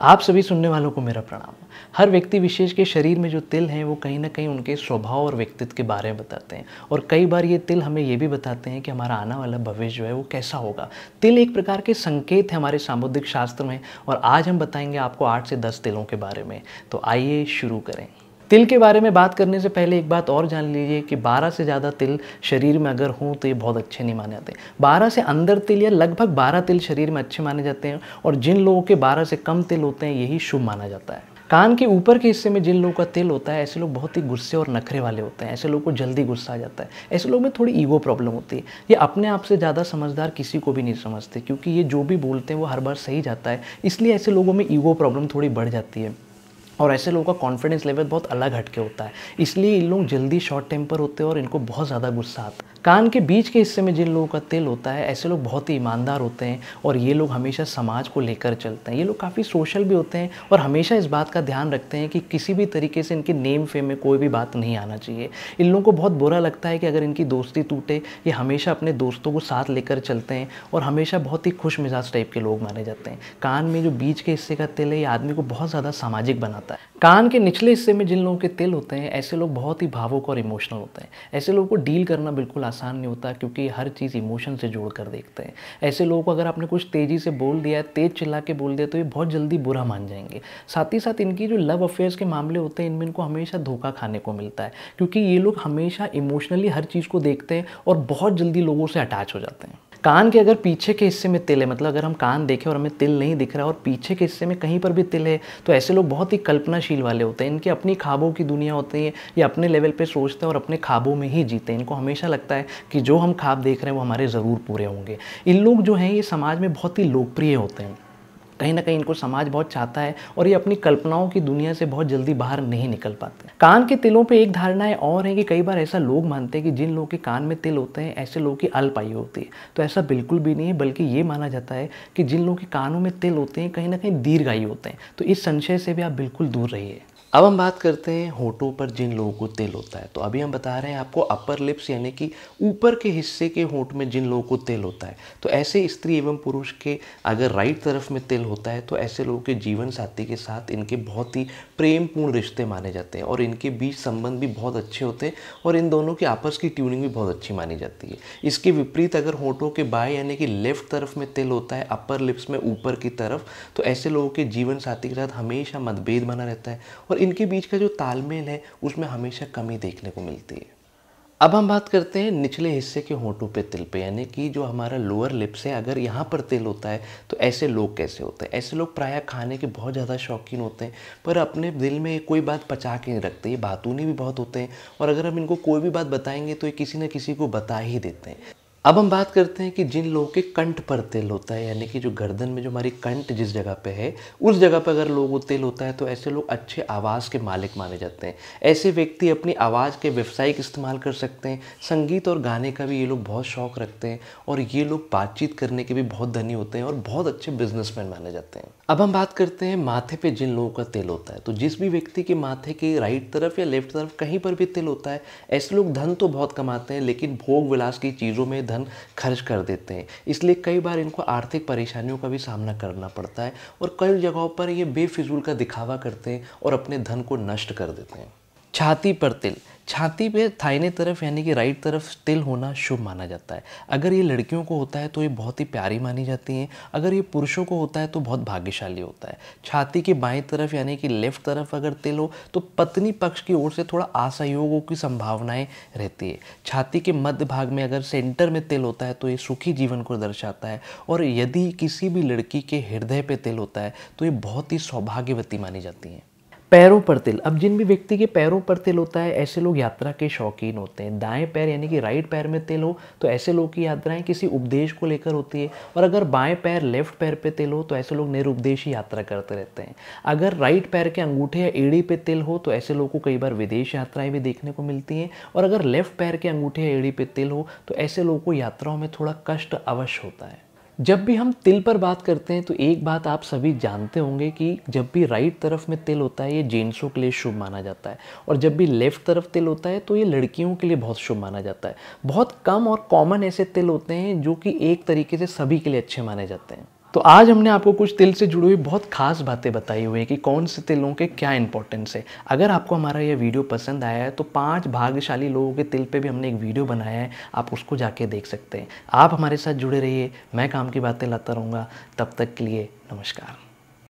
आप सभी सुनने वालों को मेरा प्रणाम हर व्यक्ति विशेष के शरीर में जो तिल हैं वो कहीं ना कहीं उनके स्वभाव और व्यक्तित्व के बारे में बताते हैं और कई बार ये तिल हमें ये भी बताते हैं कि हमारा आने वाला भविष्य जो है वो कैसा होगा तिल एक प्रकार के संकेत है हमारे सामुद्रिक शास्त्र में और आज हम बताएंगे आपको आठ से दस तिलों के बारे में तो आइए शुरू करें तिल के बारे में बात करने से पहले एक बात और जान लीजिए कि 12 से ज़्यादा तिल शरीर में अगर हों तो ये बहुत अच्छे नहीं माने जाते 12 से अंदर तिल या लगभग 12 तिल शरीर में अच्छे माने जाते हैं और जिन लोगों के 12 से कम तिल होते हैं यही शुभ माना जाता है कान के ऊपर के हिस्से में जिन लोगों का तिल होता है ऐसे लोग बहुत ही गुस्से और नखरे वाले होते हैं ऐसे लोगों को जल्दी गुस्सा आ जाता है ऐसे लोग में थोड़ी ईगो प्रॉब्लम होती है ये अपने आप से ज़्यादा समझदार किसी को भी नहीं समझते क्योंकि ये जो भी बोलते हैं वो हर बार सही जाता है इसलिए ऐसे लोगों में ईगो प्रॉब्लम थोड़ी बढ़ जाती है और ऐसे लोगों का कॉन्फिडेंस लेवल बहुत अलग हटके होता है इसलिए इन लोग जल्दी शॉर्ट टेम्पर होते हैं और इनको बहुत ज़्यादा गुस्सा आता है कान के बीच के हिस्से में जिन लोगों का तिल होता है ऐसे लोग बहुत ही ईमानदार होते हैं और ये लोग हमेशा समाज को लेकर चलते हैं ये लोग काफ़ी सोशल भी होते हैं और हमेशा इस बात का ध्यान रखते हैं कि किसी भी तरीके से इनके नेम फेम में कोई भी बात नहीं आना चाहिए इन लोगों को बहुत बुरा लगता है कि अगर इनकी दोस्ती टूटे ये हमेशा अपने दोस्तों को साथ लेकर चलते हैं और हमेशा बहुत ही खुश मिजाज टाइप के लोग माने जाते हैं कान में जो बीच के हिस्से का तिल है ये आदमी को बहुत ज़्यादा सामाजिक बनाता है कान के निचले हिस्से में जिन लोगों के तिल होते हैं ऐसे लोग बहुत ही भावुक और इमोशनल होते हैं ऐसे लोगों को डील करना बिल्कुल आसान नहीं होता क्योंकि हर चीज़ इमोशन से जोड़ कर देखते हैं ऐसे लोगों को अगर आपने कुछ तेज़ी से बोल दिया है तेज़ चिल्ला के बोल दिया तो ये बहुत जल्दी बुरा मान जाएंगे साथ ही साथ इनकी जो लव अफेयर्स के मामले होते हैं इनमें इनको हमेशा धोखा खाने को मिलता है क्योंकि ये लोग हमेशा इमोशनली हर चीज़ को देखते हैं और बहुत जल्दी लोगों से अटैच हो जाते हैं कान के अगर पीछे के हिस्से में तिल है मतलब अगर हम कान देखें और हमें तिल नहीं दिख रहा और पीछे के हिस्से में कहीं पर भी तिल है तो ऐसे लोग बहुत ही कल्पनाशील वाले होते हैं इनके अपनी ख्वाबों की दुनिया होती है ये अपने लेवल पर सोचते हैं और अपने खाबों में ही जीते हैं इनको हमेशा लगता है कि जो हम खाब देख रहे हैं वो हमारे ज़रूर पूरे होंगे इन लोग जो हैं ये समाज में बहुत ही लोकप्रिय होते हैं कहीं ना कहीं इनको समाज बहुत चाहता है और ये अपनी कल्पनाओं की दुनिया से बहुत जल्दी बाहर नहीं निकल पाते कान के तिलों पर एक धारणाएं और हैं कि कई बार ऐसा लोग मानते हैं कि जिन लोगों के कान में तिल होते हैं ऐसे लोगों की अल्प आयु होती है तो ऐसा बिल्कुल भी नहीं है बल्कि ये माना जाता है कि जिन लोगों के कानों में तिल होते हैं कहीं ना कहीं दीर्घायु होते हैं तो इस संशय से भी आप बिल्कुल दूर रहिए अब हम बात करते हैं होठों पर जिन लोगों को तेल होता है तो अभी हम बता रहे हैं आपको अपर लिप्स यानी कि ऊपर के हिस्से के होठ में जिन लोगों को तेल होता है तो ऐसे स्त्री एवं पुरुष के अगर राइट तरफ में तेल होता है तो ऐसे लोगों के जीवन साथी के साथ इनके बहुत ही प्रेमपूर्ण रिश्ते माने जाते हैं और इनके बीच संबंध भी बहुत अच्छे होते हैं और इन दोनों के आपस की ट्यूनिंग भी बहुत अच्छी मानी जाती है इसके विपरीत अगर होठों के बाएँ यानी कि लेफ्ट तरफ में तेल होता है अपर लिप्स में ऊपर की तरफ तो ऐसे लोगों के जीवन साथी के साथ हमेशा मतभेद बना रहता है और इनके बीच का जो तालमेल है उसमें हमेशा कमी देखने को मिलती है अब हम बात करते हैं निचले हिस्से के होंठों पे तिल पे यानी कि जो हमारा लोअर लिप्स है अगर यहाँ पर तिल होता है तो ऐसे लोग कैसे होते हैं ऐसे लोग प्रायः खाने के बहुत ज़्यादा शौकीन होते हैं पर अपने दिल में कोई बात पचा के नहीं रखते ये बातूनी भी बहुत होते हैं और अगर हम इनको कोई भी बात बताएंगे तो ये किसी न किसी को बता ही देते हैं अब हम बात करते हैं कि जिन लोगों के कंठ पर तेल होता है यानी कि जो गर्दन में जो हमारी कंठ जिस जगह पे है उस जगह पे अगर लोगों तेल होता है तो ऐसे लोग अच्छे आवाज़ के मालिक माने जाते हैं ऐसे व्यक्ति अपनी आवाज़ के व्यवसायिक इस्तेमाल कर सकते हैं संगीत और गाने का भी ये लोग बहुत शौक रखते हैं और ये लोग बातचीत करने के भी बहुत धनी होते हैं और बहुत अच्छे बिजनेसमैन माने जाते हैं अब हम बात करते हैं माथे पे जिन लोगों का तेल होता है तो जिस भी व्यक्ति के माथे के राइट तरफ या लेफ्ट तरफ कहीं पर भी तेल होता है ऐसे लोग धन तो बहुत कमाते हैं लेकिन भोग विलास की चीज़ों में धन खर्च कर देते हैं इसलिए कई बार इनको आर्थिक परेशानियों का भी सामना करना पड़ता है और कई जगहों पर ये बेफिजूल का दिखावा करते हैं और अपने धन को नष्ट कर देते हैं छाती पर तिल छाती पे थाइने तरफ यानी कि राइट तरफ तिल होना शुभ माना जाता है अगर ये लड़कियों को होता है तो ये बहुत ही प्यारी मानी जाती हैं अगर ये पुरुषों को होता है तो बहुत भाग्यशाली होता है छाती के बाएं तरफ यानी कि लेफ्ट तरफ अगर तिल हो तो पत्नी पक्ष की ओर से थोड़ा असहयोगों की संभावनाएँ रहती है छाती के मध्य भाग में अगर सेंटर में तिल होता है तो ये सुखी जीवन को दर्शाता है और यदि किसी भी लड़की के हृदय पर तिल होता है तो ये बहुत ही सौभाग्यवती मानी जाती हैं पैरों पर तिल अब जिन भी व्यक्ति के पैरों पर तिल होता है ऐसे लोग यात्रा के शौकीन होते हैं दाएं पैर यानी कि राइट पैर में तिल हो तो ऐसे लोग की यात्राएं किसी उपदेश को लेकर होती है और अगर बाएं पैर लेफ्ट पैर पे तिल हो तो ऐसे लोग ही यात्रा करते रहते हैं अगर राइट पैर के अंगूठे या एड़ी पे तिल हो तो ऐसे लोग को कई बार विदेश यात्राएँ भी देखने को मिलती हैं और अगर लेफ्ट पैर के अंगूठे या एड़ी पे तिल हो तो ऐसे लोगों को यात्राओं में थोड़ा कष्ट अवश्य होता है जब भी हम तिल पर बात करते हैं तो एक बात आप सभी जानते होंगे कि जब भी राइट तरफ में तिल होता है ये जेंट्सों के लिए शुभ माना जाता है और जब भी लेफ्ट तरफ तिल होता है तो ये लड़कियों के लिए बहुत शुभ माना जाता है बहुत कम और कॉमन ऐसे तिल होते हैं जो कि एक तरीके से सभी के लिए अच्छे माने जाते हैं तो आज हमने आपको कुछ तिल से जुड़ी हुई बहुत खास बातें बताई हुई है कि कौन से तिलों के क्या इंपॉर्टेंस है अगर आपको हमारा यह वीडियो पसंद आया है तो पांच भाग्यशाली लोगों के तिल पे भी हमने एक वीडियो बनाया है आप उसको जाके देख सकते हैं आप हमारे साथ जुड़े रहिए मैं काम की बातें लाता रहूँगा तब तक के लिए नमस्कार